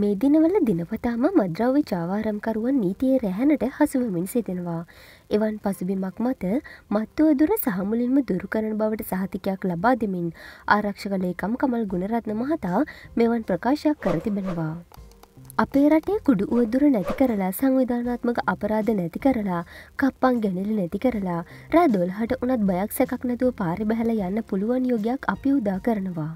මේ දිනවල දිනපතාම මද්‍රව්‍ය චාවාරම්කරුවන් නීතිය රැහැනට හසුවමින් සිදෙනවා. එවන් පසුබිමක් මත මත්තුව දුර සහමුලින්ම දුරුකරන බවට සහතිකයක් ලබා දෙමින් ආරක්ෂක ලේකම් කමල් ගුණරත්න මහතා මෙවන් ප්‍රකාශයක් කර තිබෙනවා. අපේ රටේ කුඩු උවදුර නැති කරලා සංවිධානාත්මක අපරාධ නැති කරලා කප්පන් ගැනිල නැති කරලා රෑ දොල්හට උනත් බයක් සැකක් නැතුව පාරි බැහල යන්න පුළුවන් යොගයක් අපි උදා කරනවා.